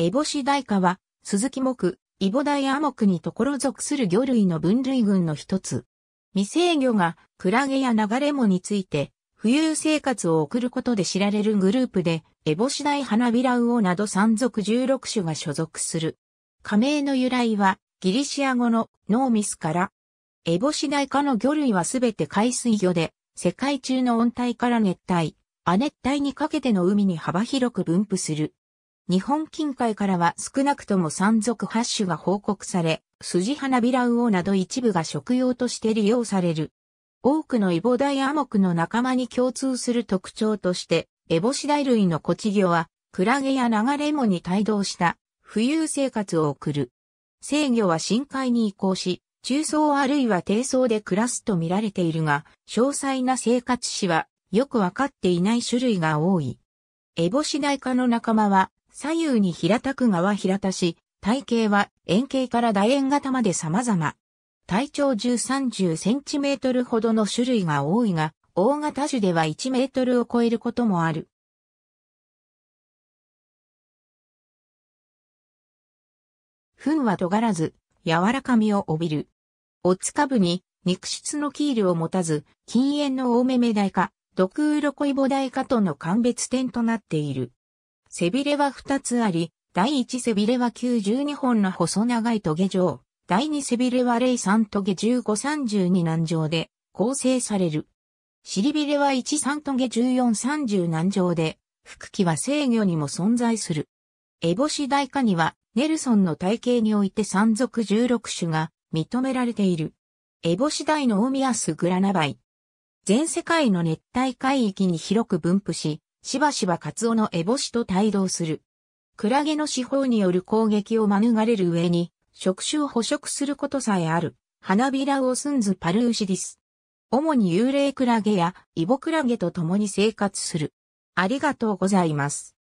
エボシダイカは、鈴木木、イボダイア目にところ属する魚類の分類群の一つ。未成魚がクラゲや流れ藻について、浮遊生活を送ることで知られるグループで、エボシダイ花びらオなど山族16種が所属する。加盟の由来は、ギリシア語のノーミスから、エボシダイ科の魚類はすべて海水魚で、世界中の温帯から熱帯、亜熱帯にかけての海に幅広く分布する。日本近海からは少なくとも山賊8種が報告され、スジハナビラウオなど一部が食用として利用される。多くのイボダイアモクの仲間に共通する特徴として、エボシダイ類のコチギョは、クラゲや流れ藻に帯同した浮遊生活を送る。制御は深海に移行し、中層あるいは低層で暮らすと見られているが、詳細な生活史はよくわかっていない種類が多い。エボシダイ科の仲間は左右に平たく側平たし、体型は円形から楕円型まで様々。体長10、30トルほどの種類が多いが、大型種では1メートルを超えることもある。糞は尖らず、柔らかみを帯びる。おつかぶに、肉質のキールを持たず、禁煙の大めめ大か、毒ウロコイボ大かとの鑑別点となっている。背びれは2つあり、第1背びれは92本の細長いトゲ状、第2背びれは03トゲ1532難状で構成される。尻びれは13トゲ1430難状で、腹器は制御にも存在する。エボシダイカには、ネルソンの体系において山賊16種が認められている。エボシダイのオミアスグラナバイ。全世界の熱帯海域に広く分布し、しばしばカツオのエボシと帯同する。クラゲの四方による攻撃を免れる上に、触手を捕食することさえある、花びらをスンズパルウシディス。主に幽霊クラゲやイボクラゲと共に生活する。ありがとうございます。